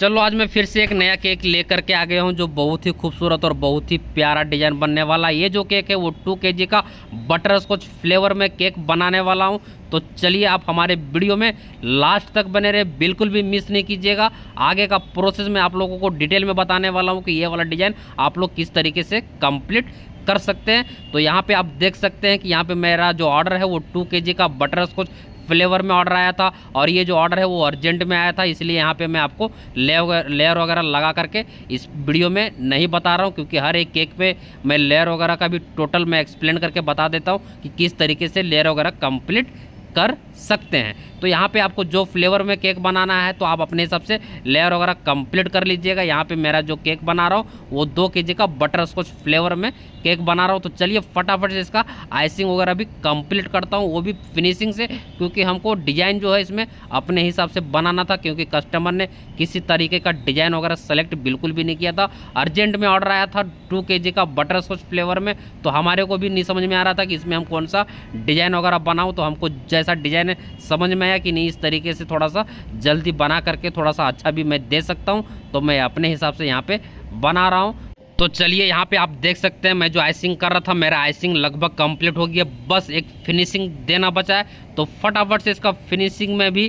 चलो आज मैं फिर से एक नया केक लेकर के आ गया हूँ जो बहुत ही खूबसूरत और बहुत ही प्यारा डिजाइन बनने वाला ये जो केक है वो टू के का बटर स्कॉच फ्लेवर में केक बनाने वाला हूँ तो चलिए आप हमारे वीडियो में लास्ट तक बने रहे बिल्कुल भी मिस नहीं कीजिएगा आगे का प्रोसेस मैं आप लोगों को डिटेल में बताने वाला हूँ कि ये वाला डिजाइन आप लोग किस तरीके से कम्प्लीट कर सकते हैं तो यहाँ पे आप देख सकते हैं कि यहाँ पे मेरा जो ऑर्डर है वो टू के का बटर स्कॉच फ्लेवर में ऑर्डर आया था और ये जो ऑर्डर है वो अर्जेंट में आया था इसलिए यहाँ पे मैं आपको लेयर वगैरह लगा करके इस वीडियो में नहीं बता रहा हूँ क्योंकि हर एक केक पे मैं लेयर वगैरह का भी टोटल मैं एक्सप्लेन करके बता देता हूँ कि किस तरीके से लेयर वगैरह कंप्लीट कर सकते हैं तो यहाँ पे आपको जो फ्लेवर में केक बनाना है तो आप अपने हिसाब से लेयर वगैरह कंप्लीट कर लीजिएगा यहाँ पे मेरा जो केक बना रहा हूँ वो दो के जी का बटर स्कॉच फ्लेवर में केक बना रहा हूँ तो चलिए फटाफट से इसका आइसिंग वगैरह भी कंप्लीट करता हूँ वो भी फिनिशिंग से क्योंकि हमको डिजाइन जो है इसमें अपने हिसाब से बनाना था क्योंकि कस्टमर ने किसी तरीके का डिजाइन वगैरह सेलेक्ट बिल्कुल भी नहीं किया था अर्जेंट में ऑर्डर आया था टू के का बटर स्कॉच फ्लेवर में तो हमारे को भी नहीं समझ में आ रहा था कि इसमें हम कौन सा डिजाइन वगैरह बनाऊँ तो हमको जैसे साथ डिज़ाइन समझ में आया कि नहीं इस तरीके से थोड़ा सा जल्दी बना करके थोड़ा सा अच्छा भी मैं दे सकता हूँ तो मैं अपने हिसाब से यहाँ पर बना रहा हूँ तो चलिए यहाँ पे आप देख सकते हैं मैं जो आइसिंग कर रहा था मेरा आइसिंग लगभग कंप्लीट हो गया बस एक फिनिशिंग देना बचा है तो फटाफट से इसका फिनिशिंग में भी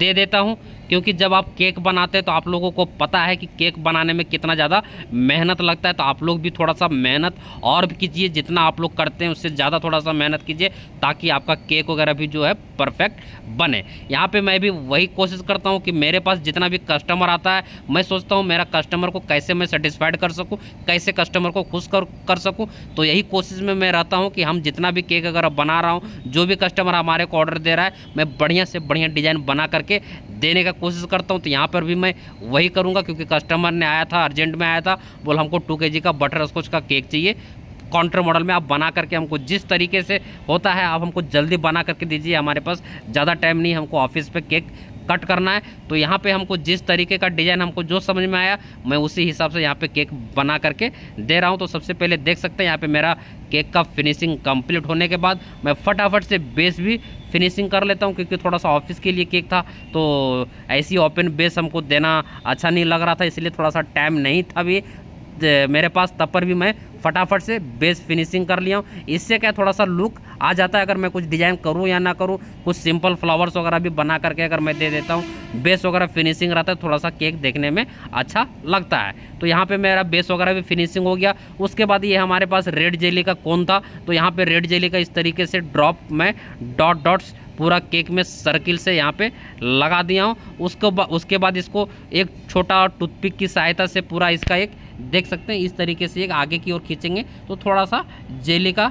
दे देता हूँ क्योंकि जब आप केक बनाते हैं तो आप लोगों को पता है कि केक बनाने में कितना ज़्यादा मेहनत लगता है तो आप लोग भी थोड़ा सा मेहनत और भी कीजिए जितना आप लोग करते हैं उससे ज़्यादा थोड़ा सा मेहनत कीजिए ताकि आपका केक वगैरह भी जो है परफेक्ट बने यहाँ पर मैं भी वही कोशिश करता हूँ कि मेरे पास जितना भी कस्टमर आता है मैं सोचता हूँ मेरा कस्टमर को कैसे मैं सेटिस्फाइड कर सकूँ कैसे कस्टमर को खुश कर कर सकूँ तो यही कोशिश में मैं रहता हूँ कि हम जितना भी केक अगर बना रहा हूँ जो भी कस्टमर हमारे को ऑर्डर दे रहा है मैं बढ़िया से बढ़िया डिज़ाइन बना करके देने का कोशिश करता हूँ तो यहाँ पर भी मैं वही करूँगा क्योंकि कस्टमर ने आया था अर्जेंट में आया था बोला हमको टू के का बटर स्कॉच का केक चाहिए काउंटर मॉडल में आप बना करके हमको जिस तरीके से होता है आप हमको जल्दी बना करके दीजिए हमारे पास ज़्यादा टाइम नहीं हमको ऑफिस पे केक कट करना है तो यहाँ पे हमको जिस तरीके का डिज़ाइन हमको जो समझ में आया मैं उसी हिसाब से यहाँ पे केक बना करके दे रहा हूँ तो सबसे पहले देख सकते हैं यहाँ पे मेरा केक का फिनिशिंग कंप्लीट होने के बाद मैं फटाफट से बेस भी फिनिशिंग कर लेता हूँ क्योंकि थोड़ा सा ऑफिस के लिए केक था तो ऐसी ओपन बेस हमको देना अच्छा नहीं लग रहा था इसलिए थोड़ा सा टाइम नहीं था भी मेरे पास तब पर भी मैं फटाफट से बेस फिनिशिंग कर लिया हूँ इससे क्या थोड़ा सा लुक आ जाता है अगर मैं कुछ डिज़ाइन करूँ या ना करूँ कुछ सिंपल फ्लावर्स वगैरह भी बना करके अगर मैं दे देता हूँ बेस वगैरह फिनिशिंग रहता है थोड़ा सा केक देखने में अच्छा लगता है तो यहाँ पे मेरा बेस वगैरह भी फिनिशिंग हो गया उसके बाद ये हमारे पास रेड जेली का कौन था तो यहाँ पर रेड जेली का इस तरीके से ड्रॉप मैं डॉट डॉट्स पूरा केक में सर्किल से यहाँ पे लगा दिया हूँ उसको बा, उसके बाद इसको एक छोटा टूथपिक की सहायता से पूरा इसका एक देख सकते हैं इस तरीके से एक आगे की ओर खींचेंगे तो थोड़ा सा जेली का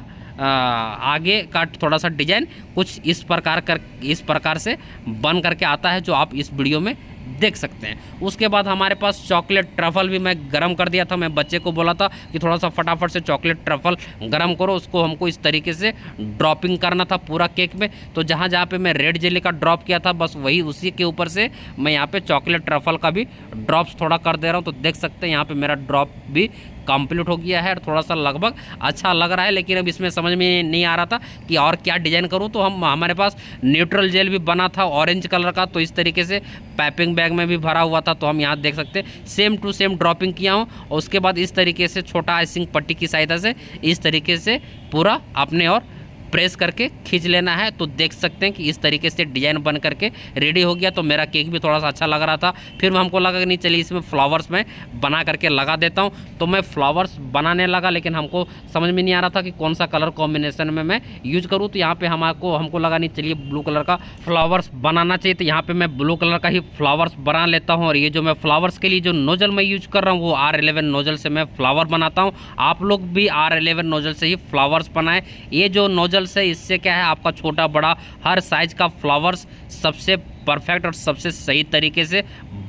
आगे का थोड़ा सा डिजाइन कुछ इस प्रकार कर इस प्रकार से बन करके आता है जो आप इस वीडियो में देख सकते हैं उसके बाद हमारे पास चॉकलेट ट्रफल भी मैं गर्म कर दिया था मैं बच्चे को बोला था कि थोड़ा सा फटाफट से चॉकलेट ट्रफल गर्म करो उसको हमको इस तरीके से ड्रॉपिंग करना था पूरा केक में तो जहाँ जहाँ पे मैं रेड जेली का ड्रॉप किया था बस वही उसी के ऊपर से मैं यहाँ पे चॉकलेट ट्रफल का भी ड्रॉप्स थोड़ा कर दे रहा हूँ तो देख सकते हैं यहाँ पर मेरा ड्रॉप भी कंप्लीट हो गया है और थोड़ा सा लगभग अच्छा लग रहा है लेकिन अब इसमें समझ में नहीं आ रहा था कि और क्या डिज़ाइन करूँ तो हम हमारे पास न्यूट्रल जेल भी बना था ऑरेंज कलर का तो इस तरीके से पैपिंग बैग में भी भरा हुआ था तो हम यहाँ देख सकते सेम टू सेम ड्रॉपिंग किया हूँ और उसके बाद इस तरीके से छोटा आइसिंग पट्टी की सहायता से इस तरीके से पूरा अपने और प्रेस करके खींच लेना है तो देख सकते हैं कि इस तरीके से डिजाइन बन करके रेडी हो गया तो मेरा केक भी थोड़ा सा अच्छा लग रहा था फिर हमको लगा कि नहीं चलिए इसमें फ्लावर्स में बना करके लगा देता हूँ तो मैं फ्लावर्स बनाने लगा लेकिन हमको समझ में नहीं आ रहा था कि कौन सा कलर कॉम्बिनेशन में मैं यूज़ करूँ तो यहाँ पर हमको हमको लगा नहीं चलिए ब्लू कलर का फ्लावर्स बनाना चाहिए तो यहाँ पर मैं ब्लू कलर का ही फ्लावर्स बना लेता हूँ और ये जो मैं फ्लावर्स के लिए जो नोजल मैं यूज कर रहा हूँ वो आर नोजल से मैं फ्लावर बनाता हूँ आप लोग भी आर नोजल से ही फ्लावर्स बनाएँ ये जो नोजल नोजल्स है इससे क्या है आपका छोटा बड़ा हर साइज का फ्लावर्स सबसे परफेक्ट और सबसे सही तरीके से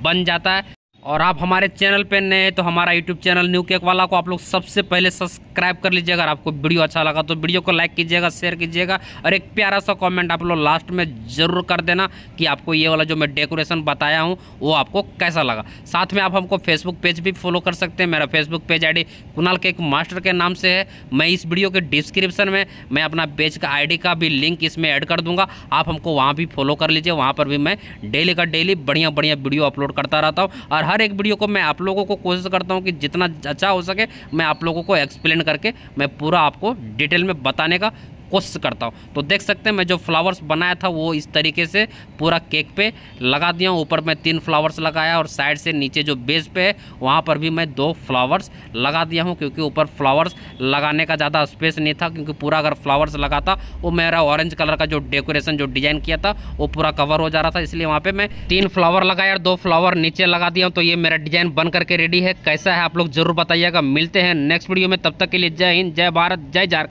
बन जाता है और आप हमारे चैनल पे नए हैं तो हमारा यूट्यूब चैनल न्यू केक वाला को आप लोग सबसे पहले सब्सक्राइब कर लीजिएगा अगर आपको वीडियो अच्छा लगा तो वीडियो को लाइक कीजिएगा शेयर कीजिएगा और एक प्यारा सा कमेंट आप लोग लास्ट में ज़रूर कर देना कि आपको ये वाला जो मैं डेकोरेशन बताया हूँ वो आपको कैसा लगा साथ में आप हमको फेसबुक पेज भी फॉलो कर सकते हैं मेरा Facebook page I Kunal cake master के नाम से है मैं इस वीडियो के डिस्क्रिप्शन में मैं अपना पेज का आई का भी लिंक इसमें ऐड कर दूँगा आप हमको वहाँ भी फॉलो कर लीजिए वहाँ पर भी मैं डेली का डेली बढ़िया बढ़िया वीडियो अपलोड करता रहता हूँ और हर एक वीडियो को मैं आप लोगों को कोशिश करता हूँ कि जितना अच्छा हो सके मैं आप लोगों को एक्सप्लेन करके मैं पूरा आपको डिटेल में बताने का कोशिश करता हूँ तो देख सकते हैं मैं जो फ्लावर्स बनाया था वो इस तरीके से पूरा केक पे लगा दिया हूँ ऊपर मैं तीन फ्लावर्स लगाया और साइड से नीचे जो बेस पे है वहाँ पर भी मैं दो फ्लावर्स लगा दिया हूँ क्योंकि ऊपर फ्लावर्स लगाने का ज़्यादा स्पेस नहीं था क्योंकि पूरा अगर फ्लावर्स लगाता वो मेरा ऑरेंज कलर का जो डेकोरेशन जो डिज़ाइन किया था वो पूरा कवर हो जा रहा था इसलिए वहाँ पर मैं तीन फ्लावर लगाया और दो फ्लावर नीचे लगा दिया हूँ तो ये मेरा डिज़ाइन बन करके रेडी है कैसा है आप लोग जरूर बताइएगा मिलते हैं नेक्स्ट वीडियो में तब तक के लिए जय हिंद जय भारत जय झारखंड